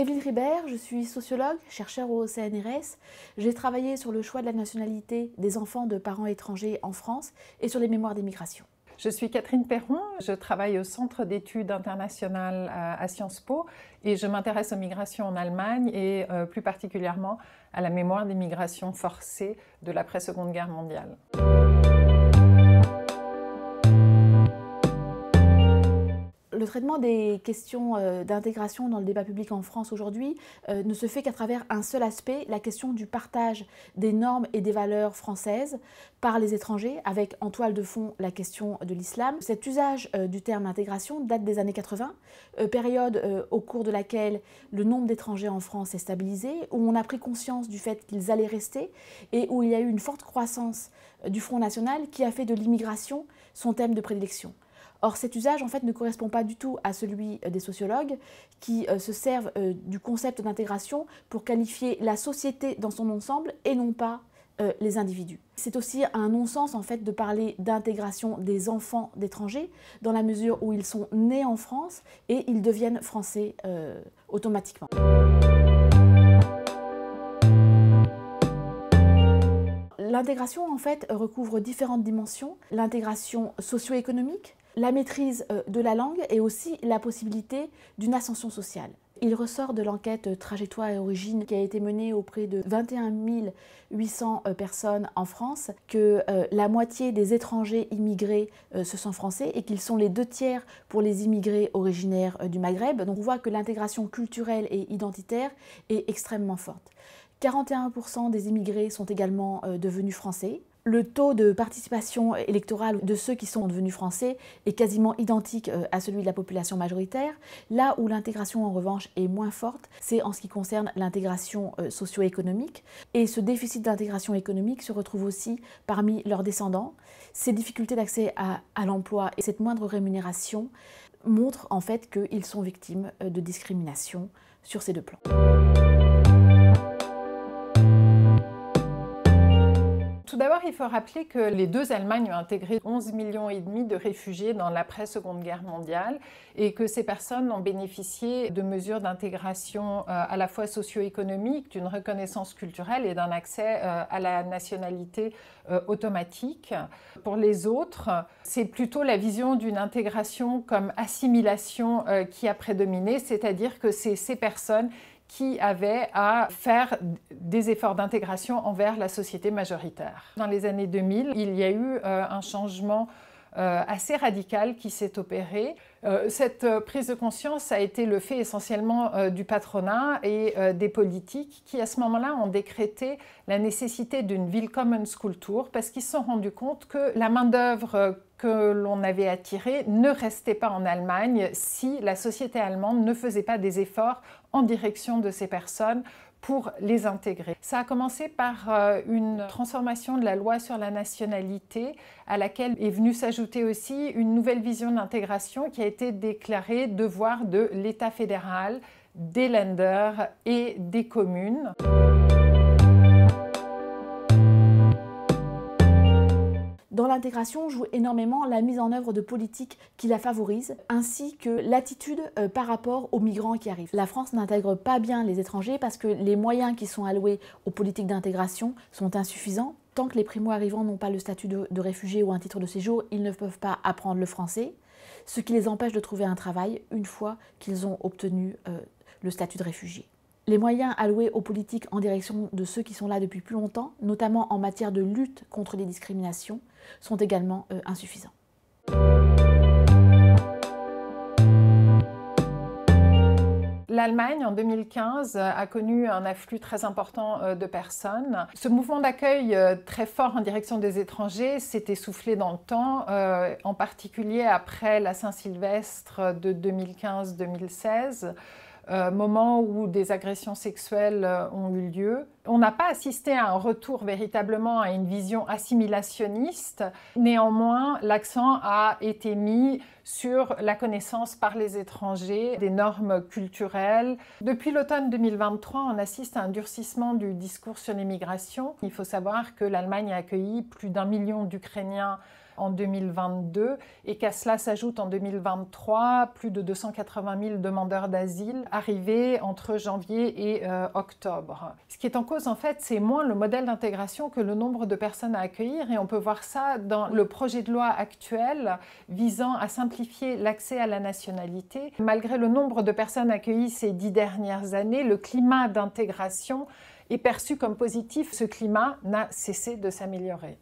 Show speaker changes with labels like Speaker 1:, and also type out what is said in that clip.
Speaker 1: Évelyne Ribert, je suis sociologue, chercheur au CNRS. J'ai travaillé sur le choix de la nationalité des enfants de parents étrangers en France et sur les mémoires des Je suis Catherine Perron, je travaille au Centre d'études internationales
Speaker 2: euh, à Sciences Po et je m'intéresse aux migrations en Allemagne et euh, plus particulièrement à la mémoire des migrations forcées de l'après-Seconde Guerre mondiale.
Speaker 1: le traitement des questions euh, d'intégration dans le débat public en France aujourd'hui euh, ne se fait qu'à travers un seul aspect, la question du partage des normes et des valeurs françaises par les étrangers, avec en toile de fond la question de l'islam. Cet usage euh, du terme intégration date des années 80, période au cours de laquelle le nombre d'étrangers en France est stabilisé, où on a pris conscience du fait qu'ils allaient rester et où il y a eu une forte croissance du Front National qui a fait de l'immigration son thème de prédilection. Or, cet usage, en fait, ne correspond pas du tout à celui euh, des sociologues qui euh, se servent euh, du concept d'intégration pour qualifier la société dans son ensemble et non pas les individus. C'est aussi un non-sens, en fait, de parler d'intégration des enfants d'étrangers dans la mesure où ils sont nés en France et ils deviennent français automatiquement. L'intégration, en fait, recouvre différentes dimensions. L'intégration socio-économique, la maîtrise euh, de la langue et aussi la possibilité d'une ascension sociale. Il ressort de l'enquête euh, Trajectoire et Origine qui a été menée auprès de 21 800 euh, personnes en France que la moitié des étrangers immigrés se sont français et qu'ils sont les deux tiers pour les immigrés originaires du Maghreb. Donc on voit que l'intégration culturelle et identitaire est extrêmement forte. 41% des immigrés sont également devenus français, le taux de participation électorale de ceux qui sont devenus français est quasiment identique euh, à celui de la population majoritaire. Là où l'intégration en revanche est moins forte, c'est en ce qui concerne l'intégration euh, socio-économique. Et ce déficit d'intégration économique se retrouve aussi parmi leurs descendants. Ces difficultés d'accès à, l'emploi et cette moindre rémunération montrent en fait qu'ils sont victimes euh, de discrimination sur ces deux plans. Tout d'abord, il faut rappeler que les deux Allemagnes
Speaker 2: ont intégré 11 millions et demi de réfugiés dans l'après-Seconde Guerre mondiale et que ces personnes ont bénéficié de mesures d'intégration euh, à la fois socio-économique, d'une reconnaissance culturelle et d'un accès euh, à la nationalité euh, automatique. Pour les autres, c'est plutôt la vision d'une intégration comme assimilation qui a prédominé, c'est-à-dire que c'est ces personnes qui avaient à faire des efforts d'intégration envers la société majoritaire. Dans les années 2000, il y a eu euh, un changement euh, assez radical qui s'est opéré. Euh, cette prise de conscience a été le fait essentiellement du patronat et des politiques qui, à ce moment-là, ont décrété la nécessité d'une ville tour parce qu'ils se sont rendus compte que la main-d'œuvre que l'on avait attiré ne restait pas en Allemagne si la société allemande ne faisait pas des efforts en direction de ces personnes pour les intégrer. Ça a commencé par euh, une transformation de la loi sur la nationalité à laquelle est venue s'ajouter aussi une nouvelle vision d'intégration qui a été déclarée devoir de l'État fédéral, des Länder et des communes.
Speaker 1: l'intégration joue énormément la mise en œuvre de politiques qui la favorisent, ainsi que l'attitude euh, par rapport aux migrants qui arrivent. La France n'intègre pas bien les étrangers parce que les moyens qui sont alloués aux politiques d'intégration sont insuffisants tant que les primo-arrivants n'ont pas le statut de, réfugié ou un titre de séjour, ils ne peuvent pas apprendre le français, ce qui les empêche de trouver un travail une fois qu'ils ont obtenu euh, le statut de réfugié les moyens alloués aux politiques en direction de ceux qui sont là depuis plus longtemps, notamment en matière de lutte contre les discriminations, sont également euh, insuffisants.
Speaker 2: L'Allemagne, en 2015, a connu un afflux très important euh, de personnes. Ce mouvement d'accueil euh, très fort en direction des étrangers s'est essoufflé dans le temps, en particulier après la Saint-Sylvestre de 2015-2016. Euh, moment où des agressions sexuelles euh, ont eu lieu, on n'a pas assisté à un retour véritablement à une vision assimilationniste. Néanmoins, l'accent a été mis sur la connaissance par les étrangers des normes culturelles. Depuis l'automne 2023, on assiste à un durcissement du discours sur l'immigration. Il faut savoir que l'Allemagne a accueilli plus d'un million d'Ukrainiens en 2022 et qu'à cela s'ajoute en 2023 plus de 280 000 demandeurs d'asile arrivés entre janvier et euh, octobre. Ce qui est en cause, en fait, c'est moins le modèle d'intégration que le nombre de personnes à accueillir. Et on peut voir ça dans le projet de loi actuel visant à simplifier l'accès à la nationalité. Malgré le nombre de personnes accueillies ces dix dernières années, le climat d'intégration est perçu comme positif. Ce climat n'a cessé de s'améliorer.